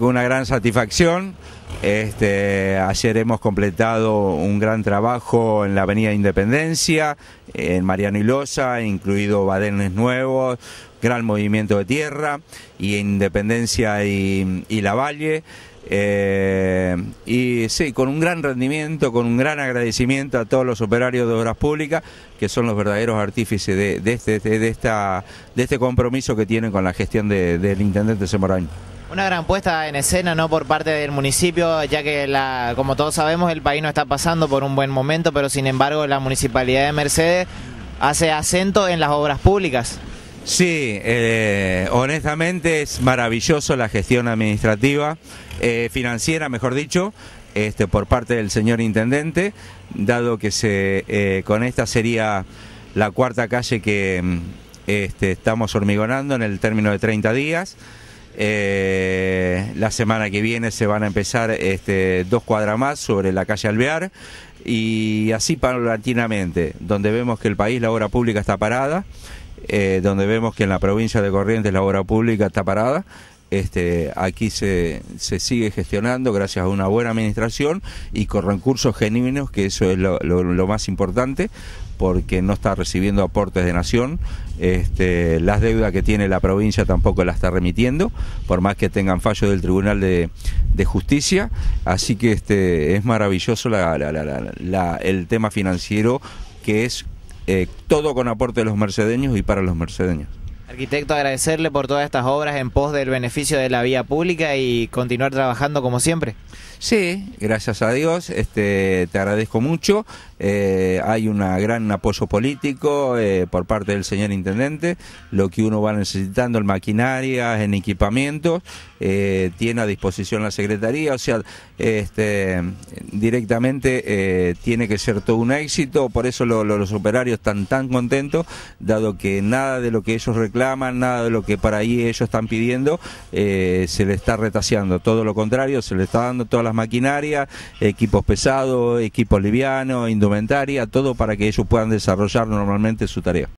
Con Una gran satisfacción. Este, ayer hemos completado un gran trabajo en la Avenida Independencia, en Mariano y Loza, incluido Badenes Nuevos, gran movimiento de tierra, y Independencia y, La Valle. Eh, y sí, con un gran rendimiento, con un gran agradecimiento a todos los operarios de obras públicas, que son los verdaderos artífices de, este, este, compromiso que tienen con la gestión del intendente Semoraño. Una gran puesta en escena no por parte del municipio, ya que la, como todos sabemos el país no está pasando por un buen momento, pero sin embargo la municipalidad de Mercedes hace acento en las obras públicas. Sí, eh, honestamente es maravilloso la gestión administrativa, eh, financiera mejor dicho, este, por parte del señor intendente, dado que se, eh, con esta sería la cuarta calle que mm, este, estamos hormigonando en el término de 30 días. Eh, la semana que viene se van a empezar este, dos cuadras más sobre la calle Alvear y así paulatinamente, donde vemos que el país la obra pública está parada, eh, donde vemos que en la provincia de Corrientes la obra pública está parada, este, aquí se, sigue gestionando gracias a una buena administración y con recursos genuinos, que eso es lo, más importante, porque no está recibiendo aportes de nación, este, las deudas que tiene la provincia tampoco las está remitiendo, por más que tengan fallos del Tribunal de, Justicia, así que este, es maravilloso el tema financiero que es eh, todo con aporte de los mercedeños y para los mercedeños. Arquitecto, agradecerle por todas estas obras en pos del beneficio de la vía pública y continuar trabajando como siempre. Sí, gracias a Dios, este, te agradezco mucho. Eh, hay un gran apoyo político eh, por parte del señor intendente. Lo que uno va necesitando en maquinaria, en equipamiento, eh, tiene a disposición la secretaría. O sea, este, directamente eh, tiene que ser todo un éxito, por eso los operarios están tan contentos, dado que nada de lo que ellos reclaman, nada de lo que para ahí ellos están pidiendo, eh, se le está retaseando, todo lo contrario, se le está dando todas las maquinarias, equipos pesados, equipos livianos, indumentaria, todo para que ellos puedan desarrollar normalmente su tarea.